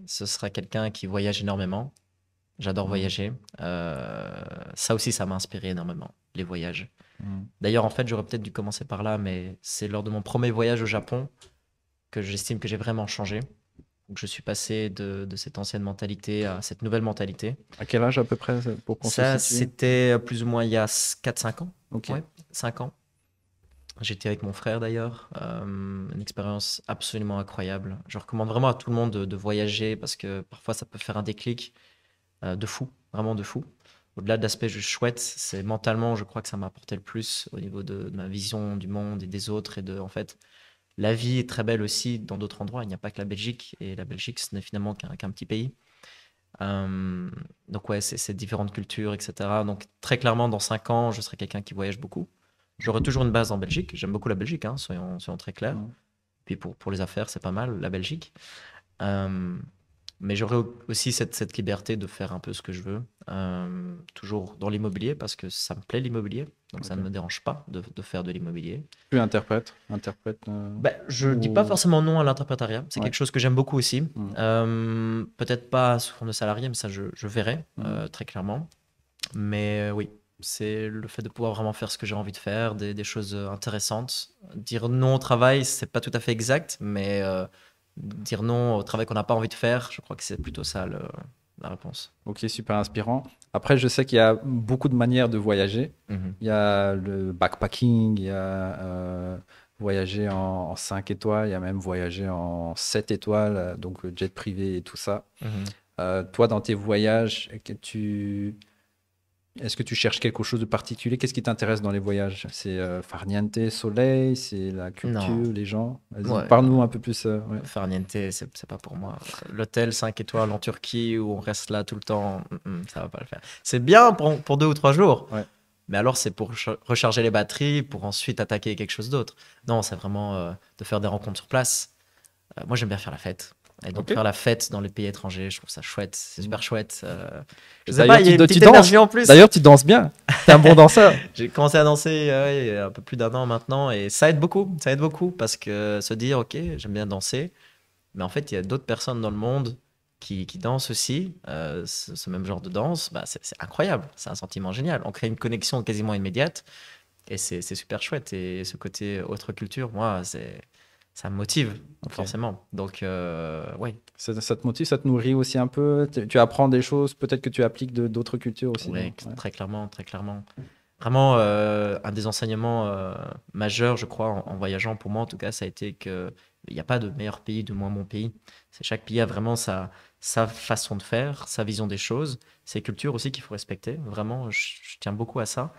ce sera quelqu'un qui voyage énormément J'adore mm. voyager. Euh, ça aussi, ça m'a inspiré énormément, les voyages. Mm. D'ailleurs, en fait, j'aurais peut-être dû commencer par là, mais c'est lors de mon premier voyage au Japon que j'estime que j'ai vraiment changé. Donc, je suis passé de, cette ancienne mentalité à cette nouvelle mentalité. À quel âge à peu près pour Ça, c'était plus ou moins il y a 4-5 ans. Ok. Cinq ans. J'étais avec mon frère d'ailleurs. Euh, une expérience absolument incroyable. Je recommande vraiment à tout le monde de, de voyager parce que parfois ça peut faire un déclic. Euh, de fou, vraiment de fou. Au-delà de l'aspect chouette, c'est mentalement, je crois que ça m'a apporté le plus au niveau de, ma vision du monde et des autres et de, en fait, la vie est très belle aussi dans d'autres endroits. Il n'y a pas que la Belgique et la Belgique, ce n'est finalement qu'un petit pays. Euh, donc ouais, c'est différentes cultures, etc. Donc très clairement, dans cinq ans, je serai quelqu'un qui voyage beaucoup. J'aurai toujours une base en Belgique. J'aime beaucoup la Belgique, hein, soyons, très clairs. Mmh. Puis pour, les affaires, c'est pas mal, la Belgique. Euh, mais j'aurai aussi cette, cette, liberté de faire un peu ce que je veux, euh, toujours dans l'immobilier, parce que ça me plaît l'immobilier, donc ça ne me dérange pas de, de faire de l'immobilier. Tu interprètes, interprète, euh, bah, Je ne dis pas forcément non à l'interprétariat, c'est quelque chose que j'aime beaucoup aussi. Mmh. Euh, peut-être pas sous forme de salarié, mais ça je, verrai mmh. très clairement. Mais oui, c'est le fait de pouvoir vraiment faire ce que j'ai envie de faire, des, des, choses intéressantes. Dire non au travail, c'est pas tout à fait exact, mais dire non au travail qu'on n'a pas envie de faire. Je crois que c'est plutôt ça la réponse. Ok, super inspirant. Après, je sais qu'il y a beaucoup de manières de voyager. Mhm. Il y a le backpacking, il y a euh, voyager en, en, 5 étoiles, il y a même voyager en 7 étoiles, euh, donc le jet privé et tout ça. Mhm. Euh, toi, dans tes voyages, que tu est-ce que tu cherches quelque chose de particulier Qu'est-ce qui t'intéresse dans les voyages C'est euh, Farniente, soleil, c'est la culture, les gens Parle-nous un peu plus. Euh, Farniente, ce Farniente, c'est pas pour moi. L'hôtel 5 étoiles en Turquie où on reste là tout le temps, mm, mm, ça va pas le faire. C'est bien pour, deux ou trois jours. Mais alors, c'est pour recharger les batteries, pour ensuite attaquer quelque chose d'autre. Non, c'est vraiment euh, de faire des rencontres sur place. moi, j'aime bien faire la fête. Et donc faire la fête dans les pays étrangers, je trouve ça chouette, c'est super chouette. Euh, je sais pas, il y a une tu danses. en plus. D'ailleurs, tu danses bien. T'es un bon danseur. J'ai commencé à danser euh, il y a un peu plus d'un an maintenant et ça aide beaucoup. Ça aide beaucoup parce que se dire, ok, j'aime bien danser, mais en fait, il y a d'autres personnes dans le monde qui, qui dansent aussi euh, ce, même genre de danse. Bah, c'est incroyable. C'est un sentiment génial. On crée une connexion quasiment immédiate et c'est super chouette. Et ce côté autre culture, moi, c'est ça me motive, forcément. Donc, euh, Ça, te motive, ça te nourrit aussi un peu. Tu, apprends des choses, peut-être que tu appliques de, d'autres cultures aussi. Oui, très clairement, très clairement. Vraiment, euh, un des enseignements euh, majeurs, je crois, en, voyageant, pour moi en tout cas, ça a été qu'il n'y a pas de meilleur pays, de moins bon pays. C'est, chaque pays a vraiment sa, sa façon de faire, sa vision des choses, ses cultures aussi qu'il faut respecter. Vraiment, je, tiens beaucoup à ça.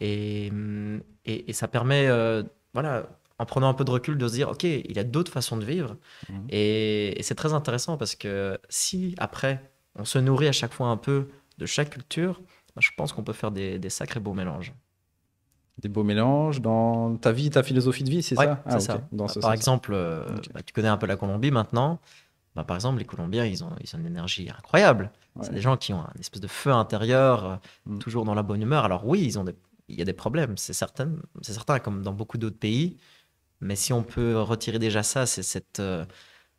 Et, hum, et ça permet, euh, voilà, en prenant un peu de recul, de se dire, OK, il y a d'autres façons de vivre. Mhm. Et, c'est très intéressant parce que si après, on se nourrit à chaque fois un peu de chaque culture, bah, je pense qu'on peut faire des, sacrés beaux mélanges. Des beaux mélanges dans ta vie, ta philosophie de vie, c'est ça, Par exemple, tu connais un peu la Colombie maintenant. Bah, par exemple, les Colombiens, ils ont, ils ont une énergie incroyable. C'est des gens qui ont un espèce de feu intérieur, euh, mhm. toujours dans la bonne humeur. Alors oui, ils ont il y a des problèmes, c'est certain, certain, comme dans beaucoup d'autres pays. Mais si on peut retirer déjà ça, c'est cette, euh,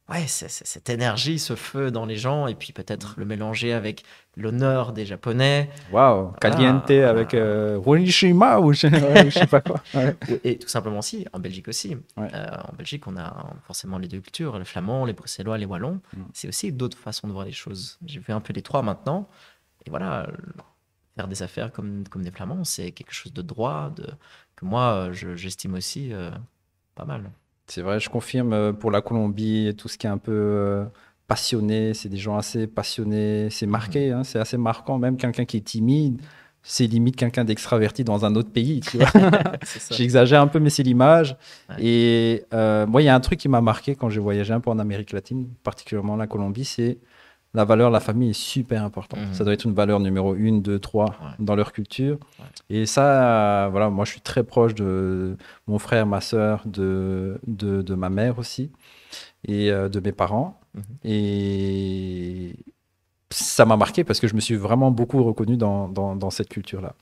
ouais, cette énergie, ce feu dans les gens, et puis peut-être mm. le mélanger avec l'honneur des Japonais. Waouh, caliente avec euh, ou je, ne sais pas quoi. Et tout simplement si, en Belgique aussi. Euh, en Belgique, on a forcément les deux cultures, les flamands, les bruxellois, les wallons. Mm. C'est aussi d'autres façons de voir les choses. J'ai vu un peu les trois maintenant. Et voilà, faire des affaires comme, comme des flamands, c'est quelque chose de droit, de, que moi, j'estime aussi. Pas mal. C'est vrai, je confirme euh, pour la Colombie, tout ce qui est un peu euh, passionné, c'est des gens assez passionnés, c'est marqué, mhm. hein, c'est assez marquant, même quelqu'un qui est timide, c'est limite quelqu'un d'extraverti dans un autre pays, tu vois. J'exagère un peu, mais c'est l'image. Et euh, moi, il y a un truc qui m'a marqué quand j'ai voyagé un peu en Amérique latine, particulièrement la Colombie, c'est la valeur, de la famille est super importante. Mhm. Ça doit être une valeur numéro 1, 2, 3 dans leur culture. Et ça, voilà, moi je suis très proche de mon frère, ma soeur, de, ma mère aussi, et euh, de mes parents. Mhm. Et ça m'a marqué parce que je me suis vraiment beaucoup reconnu dans cette culture-là.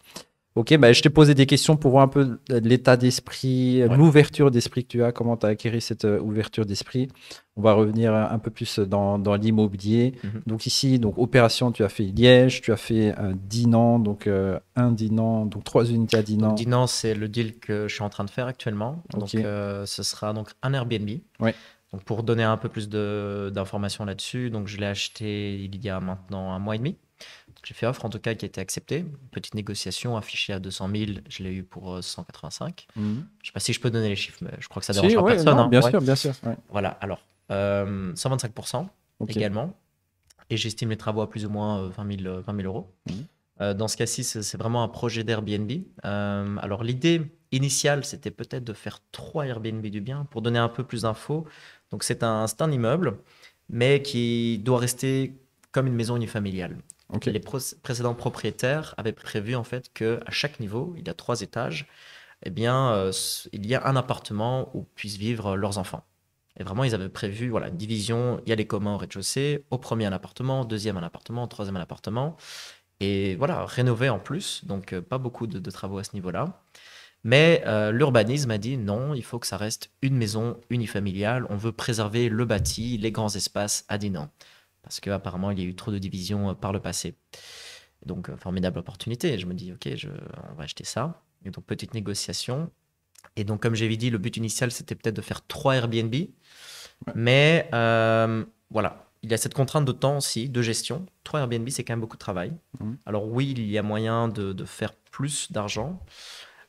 Ok, bah, je t'ai posé des questions pour voir un peu l'état d'esprit, euh, l'ouverture d'esprit que tu as, comment tu as acquéri cette euh, ouverture d'esprit. On va revenir un peu plus dans, l'immobilier. Mhm. Donc ici, donc opération, tu as fait Liège, tu as fait euh, Dinan, donc un Dinan, donc trois unités à Dinan. Dinan, c'est le deal que je suis en train de faire actuellement. Donc ce sera donc un Airbnb. Donc pour donner un peu plus d'informations là-dessus, donc je l'ai acheté il y a maintenant un mois et demi. J'ai fait offre en tout cas qui a été acceptée. Petite négociation, affichée à 200 000, je l'ai eu pour 185. Je ne Je sais pas si je peux donner les chiffres, mais je crois que ça dérange personne. Hein. bien, sûr, bien sûr, Voilà, alors 125% euh, également. Et j'estime les travaux à plus ou moins 20 euh, 000, euh, euros. Mhm. dans ce cas-ci, c'est vraiment un projet d'Airbnb. alors l'idée initiale, c'était peut-être de faire trois Airbnb du bien pour donner un peu plus d'infos. Donc c'est un, un immeuble, mais qui doit rester comme une maison unifamiliale. Les précédents propriétaires avaient prévu en fait que à chaque niveau, il y a trois étages, eh bien, euh, il y a un appartement où puissent vivre leurs enfants. Et vraiment, ils avaient prévu voilà une division. Il y a les communs au rez-de-chaussée, au premier un appartement, deuxième un appartement, troisième un appartement, et voilà rénové en plus. Donc euh, pas beaucoup de, travaux à ce niveau-là. Mais euh, l'urbanisme a dit non, il faut que ça reste une maison unifamiliale. On veut préserver le bâti, les grands espaces. à parce qu'apparemment, il y a eu trop de divisions euh, par le passé. Donc, euh, formidable opportunité. Je me dis, OK, je, on va acheter ça. Et donc, petite négociation. Et donc, comme j'ai dit, le but initial, c'était peut-être de faire trois Airbnb. Mais euh, voilà, il y a cette contrainte de temps aussi, de gestion. Trois Airbnb, c'est quand même beaucoup de travail. Mhm. Alors oui, il y a moyen de, faire plus d'argent.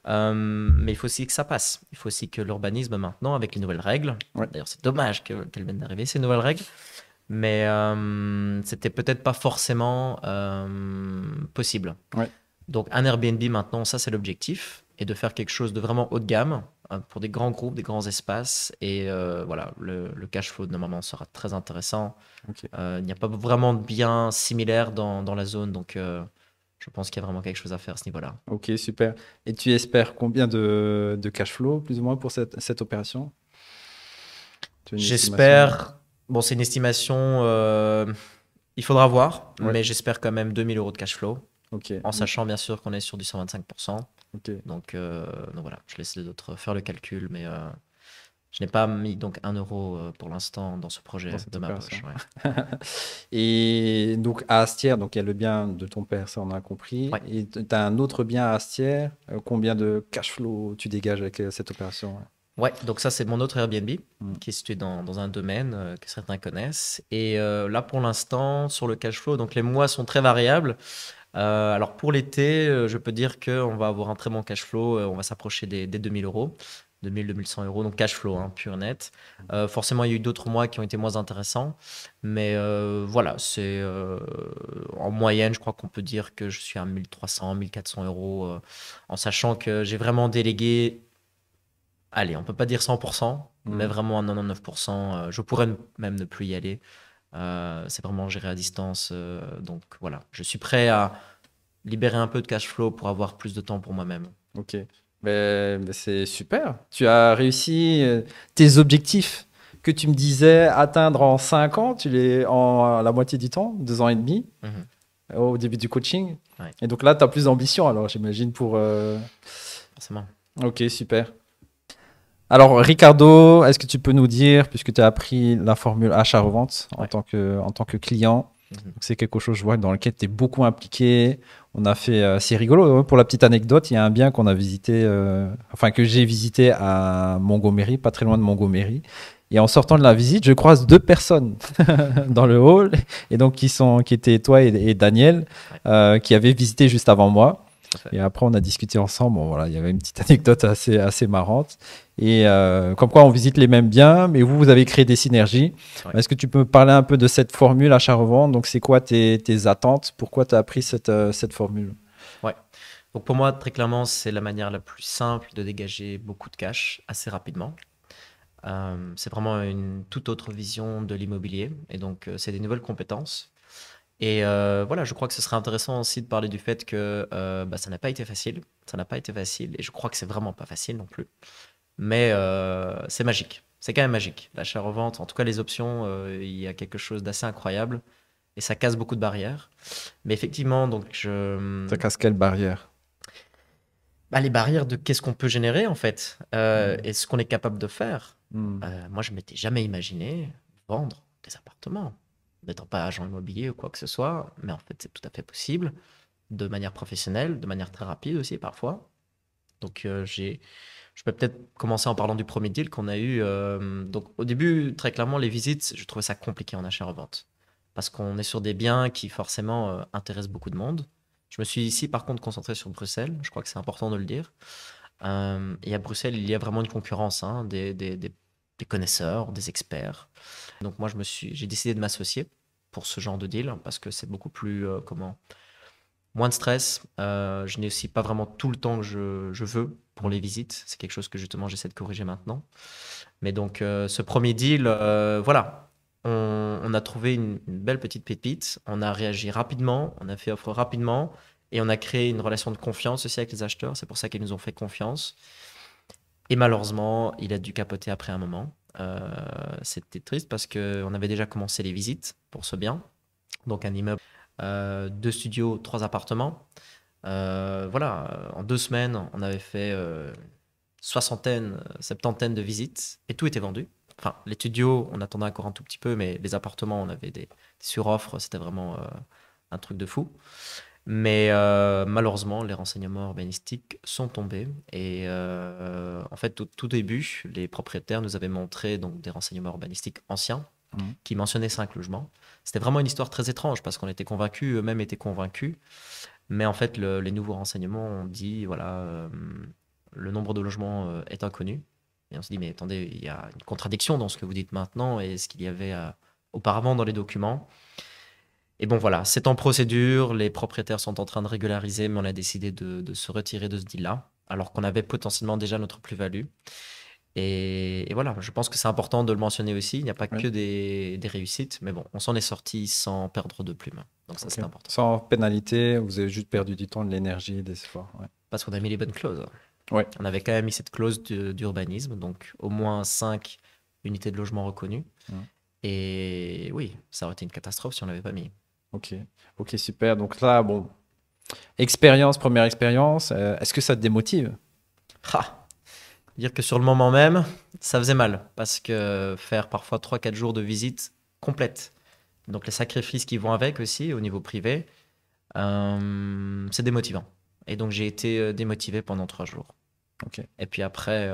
mais il faut aussi que ça passe. Il faut aussi que l'urbanisme maintenant, avec les nouvelles règles, d'ailleurs c'est dommage qu'elles viennent d'arriver, ces nouvelles règles, mais ce euh, c'était peut-être pas forcément euh, possible. Donc un Airbnb maintenant, ça c'est l'objectif, et de faire quelque chose de vraiment haut de gamme euh, pour des grands groupes, des grands espaces. Et voilà, le, cash flow de sera très intéressant. il n'y a pas vraiment de biens similaires dans, la zone, donc je pense qu'il y a vraiment quelque chose à faire à ce niveau-là. Ok, super. Et tu espères combien de, de cash flow, plus ou moins, pour cette, cette opération J'espère Bon, c'est une estimation. Euh, il faudra voir, mais j'espère quand même 2000 euros de cash flow. Ok. En sachant bien sûr qu'on est sur du 125%. Donc, euh, donc, voilà, je laisse les autres faire le calcul, mais euh, je n'ai pas mis donc un euro pour l'instant dans ce projet de ma poche. et donc à Astière, donc il y a le bien de ton père, ça on a compris. Et tu as un autre bien à Astière. Combien de cash flow tu dégages avec cette opération Ouais, donc ça c'est mon autre Airbnb mm. qui est situé dans, un domaine euh, que certains connaissent. Et euh, là pour l'instant sur le cash flow, donc les mois sont très variables. Euh, alors pour l'été, je peux dire qu'on va avoir un très bon cash flow, on va s'approcher des, 2000 euros. 2000-2100 euros, donc cash flow, hein, pur net. Mm. forcément, il y a eu d'autres mois qui ont été moins intéressants, mais voilà, c'est en moyenne, je crois qu'on peut dire que je suis à 1300, 1400 euros, en sachant que j'ai vraiment délégué allez, on peut pas dire 100%, mm. mais vraiment 99%. Euh, je pourrais même ne plus y aller. Euh, c'est vraiment géré à distance. Euh, donc voilà, je suis prêt à libérer un peu de cash flow pour avoir plus de temps pour moi-même. Ok, mais, ben, ben, c'est super. Tu as réussi tes objectifs que tu me disais atteindre en 5 ans, tu les en la moitié du temps, 2 ans et demi, mm-hmm. au début du coaching. Et donc là, tu as plus d'ambition, alors j'imagine, pour. Forcément. Ok, super. Alors, Ricardo, est-ce que tu peux nous dire, puisque tu as appris la formule achat-revente en, tant que, en tant que client, mhm. c'est quelque chose, je vois, dans lequel tu es beaucoup impliqué. On a fait, assez euh, c'est rigolo, hein, pour la petite anecdote, il y a un bien qu'on a visité, euh, enfin que j'ai visité à Montgomery, pas très loin de Montgomery. Et en sortant de la visite, je croise deux personnes dans le hall, et donc qui, sont, qui étaient toi et, Daniel, euh, qui avaient visité juste avant moi. Et après, on a discuté ensemble. voilà, il y avait une petite anecdote assez, assez marrante. Et euh, comme quoi, on visite les mêmes biens, mais vous, vous avez créé des synergies. Est-ce que tu peux me parler un peu de cette formule achat-revente Donc, c'est quoi tes, tes attentes Pourquoi tu as appris cette, euh, cette formule Ouais. Donc, pour moi, très clairement, c'est la manière la plus simple de dégager beaucoup de cash assez rapidement. Euh, c'est vraiment une toute autre vision de l'immobilier. Et donc, c'est des nouvelles compétences et euh, voilà, je crois que ce serait intéressant aussi de parler du fait que euh, bah, ça n'a pas été facile. Ça n'a pas été facile. Et je crois que c'est vraiment pas facile non plus. Mais euh, c'est magique. C'est quand même magique. L'achat-revente, en tout cas les options, il y a quelque chose d'assez incroyable. Et ça casse beaucoup de barrières. Mais effectivement, donc je. Hum, ça casse quelles barrières bah, les barrières de qu'est-ce qu'on peut générer en fait hmm. et ce qu'on est capable de faire. Hmm. moi, je m'étais jamais imaginé vendre des appartements n'étant pas agent immobilier ou quoi que ce soit, mais en fait c'est tout à fait possible, de manière professionnelle, de manière très rapide aussi parfois. Donc euh, j'ai, je peux peut-être commencer en parlant du premier deal qu'on a eu. Euh, donc au début, très clairement, les visites, je trouvais ça compliqué en achat-revente, parce qu'on est sur des biens qui forcément euh, intéressent beaucoup de monde. Je me suis ici par contre concentré sur Bruxelles, je crois que c'est important de le dire. et à Bruxelles, il y a vraiment une concurrence hein, des, des des connaisseurs, des experts. Donc moi, je me suis, j'ai décidé de m'associer pour ce genre de deal parce que c'est beaucoup plus euh, comment moins de stress. Euh, je n'ai aussi pas vraiment tout le temps que je, veux pour les visites. C'est quelque chose que justement j'essaie de corriger maintenant. Mais donc euh, ce premier deal, voilà, on, a trouvé une, belle petite pépite. On a réagi rapidement, on a fait offre rapidement et on a créé une relation de confiance aussi avec les acheteurs. C'est pour ça qu'ils nous ont fait confiance. Et malheureusement, il a dû capoter après un moment. Euh, c'était triste parce qu'on avait déjà commencé les visites pour ce bien. Donc un immeuble, euh, deux studios, trois appartements. Euh, voilà, en deux semaines, on avait fait soixantaine, septantaine de visites et tout était vendu. Enfin, les studios, on attendait encore un tout petit peu, mais les appartements, on avait des, sur-offres. C'était vraiment un truc de fou. Mais euh, malheureusement, les renseignements urbanistiques sont tombés. Et euh, en fait, au tout début, les propriétaires nous avaient montré donc, des renseignements urbanistiques anciens mmh. qui mentionnaient cinq logements. C'était vraiment une histoire très étrange parce qu'on était convaincus, eux-mêmes étaient convaincus. Mais en fait, les nouveaux renseignements ont dit voilà, euh, le nombre de logements est inconnu. Et on se dit mais attendez, il y a une contradiction dans ce que vous dites maintenant et ce qu'il y avait auparavant dans les documents. Et bon, voilà, c'est en procédure, les propriétaires sont en train de régulariser, mais on a décidé de, se retirer de ce deal-là, alors qu'on avait potentiellement déjà notre plus-value. Et, voilà, je pense que c'est important de le mentionner aussi. Il n'y a pas que des, réussites, mais bon, on s'en est sorti sans perdre de plumes. Donc ça, c'est important. Sans pénalité, vous avez juste perdu du temps, de l'énergie des efforts. Parce qu'on a mis les bonnes clauses. On avait quand même mis cette clause d'urbanisme, donc au moins 5 unités de logement reconnues. Mmh. Et oui, ça aurait été une catastrophe si on ne l'avait pas mis. Ok, ok, super. Donc là, bon, expérience, première expérience, euh, est-ce que ça te démotive ha Dire que sur le moment même, ça faisait mal, parce que faire parfois 3-4 jours de visite complète, donc les sacrifices qui vont avec aussi au niveau privé, euh, c'est démotivant. Et donc j'ai été euh, démotivé pendant 3 jours. Okay. Et puis après,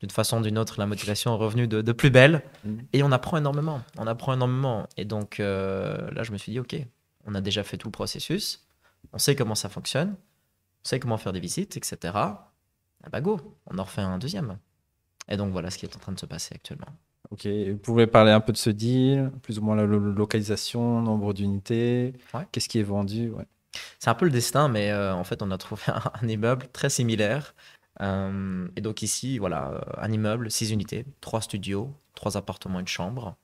d'une façon ou d'une autre, la motivation est revenue de, plus belle. Mm. Et on apprend énormément. On apprend énormément. Et donc euh, là, je me suis dit, OK, on a déjà fait tout le processus. On sait comment ça fonctionne. On sait comment faire des visites, etc. Ah bah go, on en refait un deuxième. Et donc voilà ce qui est en train de se passer actuellement. Ok, vous pouvez parler un peu de ce deal, plus ou moins la localisation, nombre d'unités, qu'est-ce qui est vendu C'est un peu le destin, mais euh, en fait, on a trouvé un immeuble très similaire euh, et donc ici, voilà, euh, un immeuble, six unités, trois studios, trois appartements, une chambre.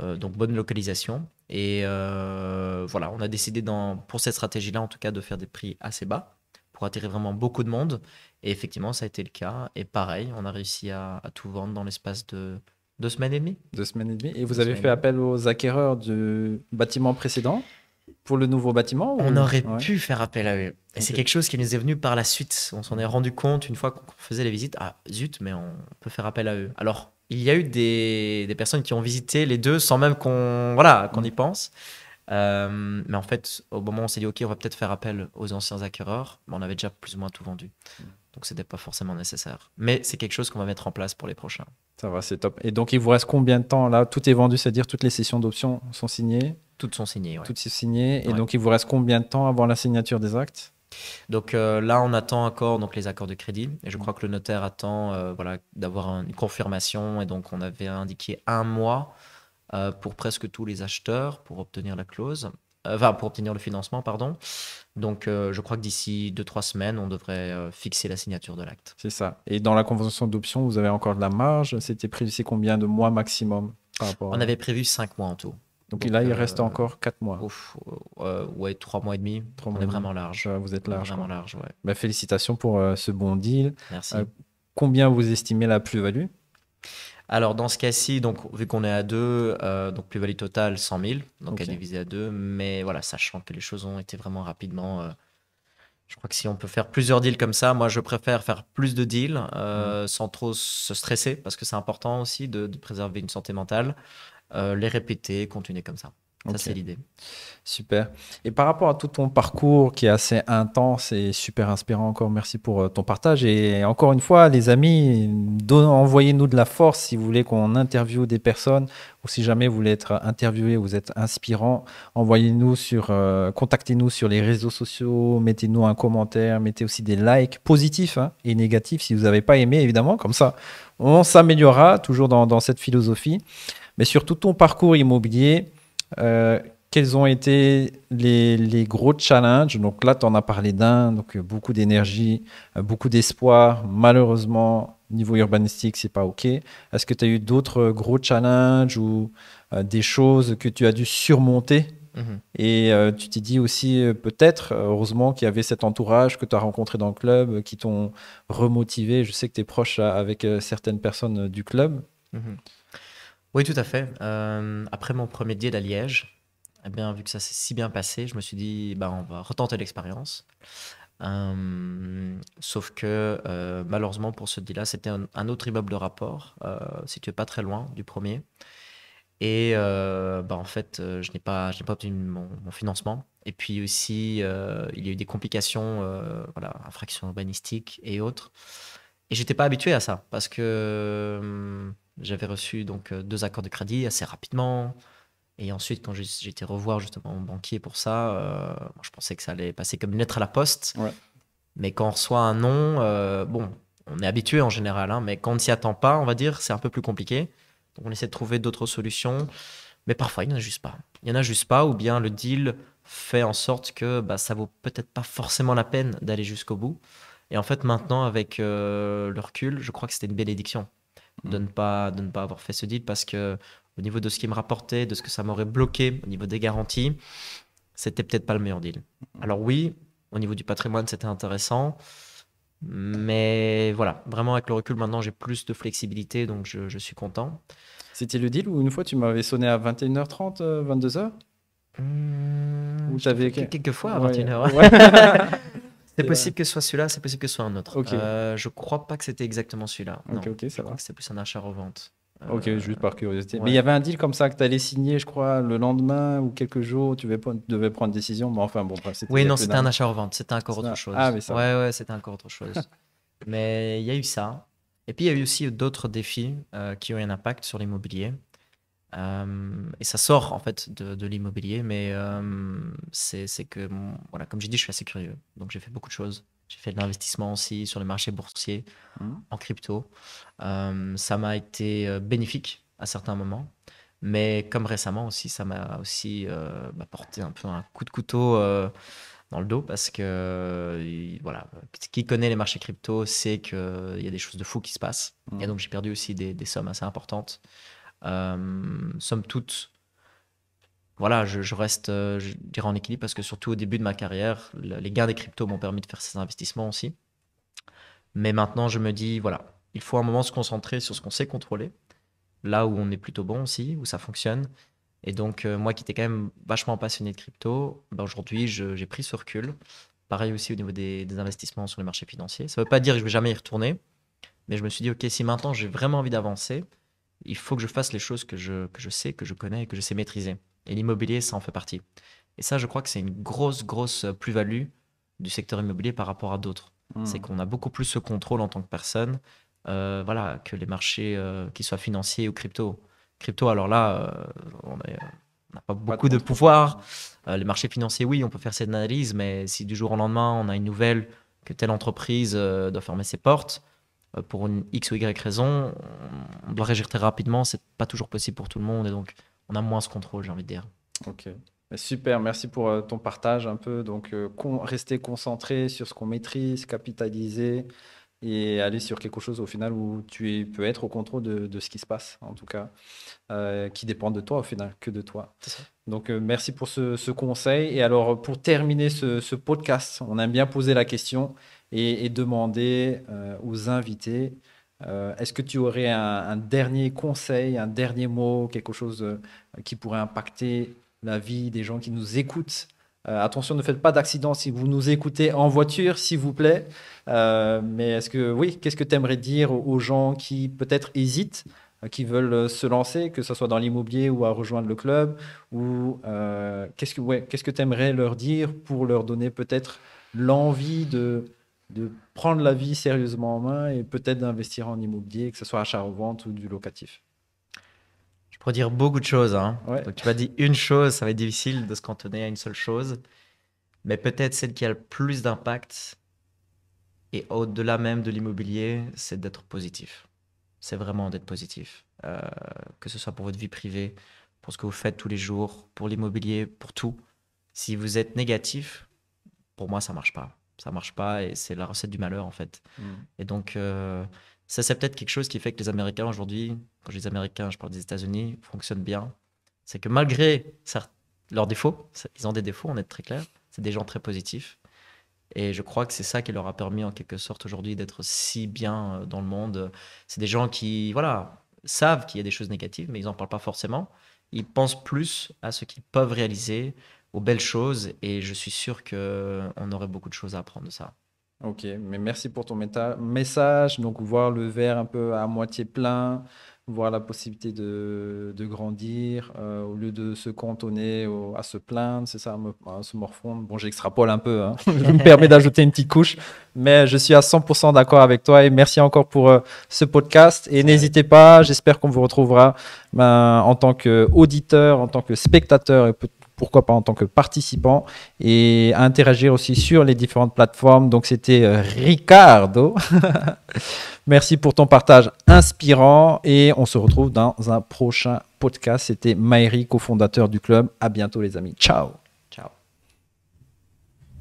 Euh, donc bonne localisation. Et voilà, on a décidé pour cette stratégie-là, en tout cas, de faire des prix assez bas pour attirer vraiment beaucoup de monde. Et effectivement, ça a été le cas. Et pareil, on a réussi à, tout vendre dans l'espace de deux semaines et demie. Deux semaines et demie. Et vous avez fait appel aux acquéreurs du bâtiment précédent pour le nouveau bâtiment On aurait pu faire appel à eux. Et c'est quelque chose qui nous est venu par la suite. On s'en est rendu compte une fois qu'on faisait les visites. Ah zut, mais on peut faire appel à eux. Alors, il y a eu des, personnes qui ont visité les deux sans même qu'on voilà, qu'on y pense. Euh, mais en fait, au moment où on s'est dit, OK, on va peut-être faire appel aux anciens acquéreurs, mais on avait déjà plus ou moins tout vendu. Hmm. Donc, ce n'était pas forcément nécessaire. Mais c'est quelque chose qu'on va mettre en place pour les prochains. Ça va, c'est top. Et donc, il vous reste combien de temps là Tout est vendu, c'est-à-dire toutes les sessions d'options sont signées toutes sont signées. Toutes sont signées. Et donc, il vous reste combien de temps avant la signature des actes donc euh, là, on attend encore donc les accords de crédit. Et je mm. crois que le notaire attend euh, voilà d'avoir une confirmation. Et donc, on avait indiqué un mois euh, pour presque tous les acheteurs pour obtenir la clause, enfin pour obtenir le financement, pardon. Donc, je crois que d'ici 2-3 semaines, on devrait fixer la signature de l'acte. C'est ça. Et dans la convention d'option, vous avez encore de la marge. C'était prévu c'est combien de mois maximum On avait prévu 5 mois en tout. Donc, là, il euh, reste encore 4 mois. Ouf, euh, ouais, 3 mois et demi. On est vraiment large. Vous êtes large. Vraiment large, bah, félicitations pour euh, ce bon deal. Merci. combien vous estimez la plus-value alors dans ce cas-ci, donc vu qu'on est à 2, donc plus-value totale 100 000, donc elle à diviser à 2, mais voilà, sachant que les choses ont été vraiment rapidement... je crois que si on peut faire plusieurs deals comme ça, moi je préfère faire plus de deals mmh. sans trop se stresser, parce que c'est important aussi de préserver une santé mentale. Euh, les répéter, continuer comme ça. Ça, c'est l'idée. Super. Et par rapport à tout ton parcours qui est assez intense et super inspirant, encore merci pour euh, ton partage. Et encore une fois, les amis, envoyez-nous de la force si vous voulez qu'on interviewe des personnes ou si jamais vous voulez être interviewé, vous êtes inspirant, envoyez-nous sur, euh, contactez-nous sur les réseaux sociaux, mettez-nous un commentaire, mettez aussi des likes positifs hein, et négatifs si vous n'avez pas aimé, évidemment. Comme ça, on s'améliorera toujours dans, dans cette philosophie. Mais sur tout ton parcours immobilier, euh, quels ont été les, gros challenges Donc là, tu en as parlé d'un, donc euh, beaucoup d'énergie, euh, beaucoup d'espoir. Malheureusement, niveau urbanistique, c'est pas OK. Est-ce que tu as eu d'autres gros challenges ou des choses que tu as dû surmonter mhm. Et tu t'es dit aussi, peut-être, heureusement qu'il y avait cet entourage que tu as rencontré dans le club, qui t'ont remotivé. Je sais que tu es proche avec certaines personnes du club. Mhm. Oui, tout à fait. Euh, après mon premier deal à Liège, eh bien, vu que ça s'est si bien passé, je me suis dit, bah, on va retenter l'expérience. Euh, sauf que euh, malheureusement pour ce deal-là, c'était un, autre immeuble de rapport, situé pas très loin du premier. Et bah, en fait, je n'ai pas, pas obtenu mon, financement. Et puis aussi, il y a eu des complications, voilà, infractions urbanistiques et autres. Et j'étais pas habitué à ça parce que hum, j'avais reçu donc euh, deux accords de crédit assez rapidement. Et ensuite, quand j'étais revoir justement mon banquier pour ça, euh, je pensais que ça allait passer comme une lettre à la poste. Mais quand on reçoit un non, euh, bon, on est habitué en général, hein, mais quand on ne s'y attend pas, on va dire, c'est un peu plus compliqué. on essaie de trouver d'autres solutions. Mais parfois, il n'y en a juste pas. Il n'y en a juste pas, ou bien le deal fait en sorte que bah, ça vaut peut-être pas forcément la peine d'aller jusqu'au bout. Et en fait, maintenant, avec le recul, je crois que c'était une bénédiction de, mhm. ne pas, de ne pas avoir fait ce deal parce que au niveau de ce qui me rapportait, de ce que ça m'aurait bloqué, au niveau des garanties, c'était peut-être pas le meilleur deal. Mhm. Alors oui, au niveau du patrimoine, c'était intéressant. Mais voilà, vraiment avec le recul, maintenant j'ai plus de flexibilité, donc je, suis content. C'était le deal où une fois tu m'avais sonné à 21h30, 22h j'avais quelques fois à 21h. C'est possible que ce soit celui-là, c'est possible que ce soit un autre. Je Euh, je crois pas que c'était exactement celui-là. non, je crois que c'était plus un achat-revente. Ok, euh, juste par curiosité. Mais il y avait un deal comme ça que tu allais signer, je crois, le lendemain ou quelques jours, tu devais, prendre une décision. Mais enfin, bon, c'était. Oui, non, c'était un achat-revente, c'était encore autre chose. Ah, mais ça. Ouais, ouais, c'était encore autre chose. mais il y a eu ça. Et puis, il y a eu aussi d'autres défis euh, qui ont eu un impact sur l'immobilier. Euh, et ça sort en fait de, l'immobilier, mais euh, c'est que, voilà, comme j'ai dit, je suis assez curieux. Donc j'ai fait beaucoup de choses. J'ai fait de l'investissement aussi sur les marchés boursiers, mmh. en crypto. Euh, ça m'a été bénéfique à certains moments, mais comme récemment aussi, ça m'a aussi bah, porté un peu un coup de couteau dans le dos parce que voilà, qui connaît les marchés crypto sait qu'il y a des choses de fou qui se passent. Mmh. Et donc j'ai perdu aussi des sommes assez importantes. Euh, somme toute, voilà, je, reste, euh, je dirais, en équilibre parce que surtout au début de ma carrière, les gains des cryptos m'ont permis de faire ces investissements aussi. Mais maintenant, je me dis, voilà, il faut un moment se concentrer sur ce qu'on sait contrôler, là où on est plutôt bon aussi, où ça fonctionne. Et donc, euh, moi qui étais quand même vachement passionné de crypto, ben aujourd'hui, j'ai pris ce recul. Pareil aussi au niveau des, des investissements sur les marchés financiers. Ça ne veut pas dire que je ne vais jamais y retourner, mais je me suis dit, OK, si maintenant j'ai vraiment envie d'avancer, il faut que je fasse les choses que je, je sais, que je connais, et que je sais maîtriser. Et l'immobilier, ça en fait partie. Et ça, je crois que c'est une grosse, grosse euh, plus-value du secteur immobilier par rapport à d'autres. Hmm. C'est qu'on a beaucoup plus ce contrôle en tant que personne euh, voilà, que les marchés, euh, qui soient financiers ou crypto. Crypto, alors là, on n'a pas beaucoup de, pouvoir. les marchés financiers, oui, on peut faire cette analyse, mais si du jour au lendemain, on a une nouvelle que telle entreprise doit fermer ses portes, euh, pour une X ou Y raison, on doit réagir très rapidement, c'est pas toujours possible pour tout le monde et donc on a moins ce contrôle, j'ai envie de dire. Ok. Bah, super, merci pour euh, ton partage un peu. Donc, euh, rester concentré sur ce qu'on maîtrise, capitaliser et aller sur quelque chose au final où tu peux être au contrôle de, ce qui se passe, en tout cas, qui dépend de toi au final, que de toi. Donc, merci pour ce, conseil. Et alors, pour terminer ce, ce podcast, on aime bien poser la question et, demander euh, aux invités euh, est-ce que tu aurais un, dernier conseil, un dernier mot, quelque chose euh, qui pourrait impacter la vie des gens qui nous écoutent Attention, ne faites pas d'accident si vous nous écoutez en voiture, s'il vous plaît. mais est-ce que, oui, qu'est-ce que tu aimerais dire aux gens qui peut-être hésitent qui veulent se lancer, que ce soit dans l'immobilier ou à rejoindre le club ou Qu'est-ce que ouais, quest tu que aimerais leur dire pour leur donner peut-être l'envie de, de prendre la vie sérieusement en main et peut-être d'investir en immobilier, que ce soit achat-revente ou du locatif. Je pourrais dire beaucoup de choses. Hein. tu m'as dit une chose, ça va être difficile de se cantonner à une seule chose. Mais peut-être celle qui a le plus d'impact, et au-delà même de l'immobilier, c'est d'être positif. C'est vraiment d'être positif. Euh, que ce soit pour votre vie privée, pour ce que vous faites tous les jours, pour l'immobilier, pour tout. Si vous êtes négatif, pour moi, ça ne marche pas ça marche pas et c'est la recette du malheur en fait. Mm. Et donc euh, ça c'est peut-être quelque chose qui fait que les Américains aujourd'hui, quand je dis Américains, je parle des États-Unis, fonctionnent bien. C'est que malgré leurs défauts, ils ont des défauts, on est très clair, c'est des gens très positifs. Et je crois que c'est ça qui leur a permis en quelque sorte aujourd'hui d'être si bien euh, dans le monde. C'est des gens qui, voilà, savent qu'il y a des choses négatives, mais ils n'en parlent pas forcément. Ils pensent plus à ce qu'ils peuvent réaliser, belles choses et je suis sûr qu'on euh, aurait beaucoup de choses à apprendre de ça. Ok, mais merci pour ton message. Donc, voir le verre un peu à moitié plein, voir la possibilité de, grandir euh, au lieu de se cantonner à se plaindre, c'est ça, me, se morfondre. Bon, j'extrapole un peu, hein. je me permets d'ajouter une petite couche, mais je suis à 100% d'accord avec toi et merci encore pour euh, ce podcast. Et n'hésitez pas, j'espère qu'on vous retrouvera ben, en tant qu'auditeur, en tant que spectateur et peut pourquoi pas en tant que participant et à interagir aussi sur les différentes plateformes. Donc c'était euh, Ricardo. Merci pour ton partage inspirant et on se retrouve dans un prochain podcast. C'était Maëri, cofondateur du club. À bientôt les amis. Ciao.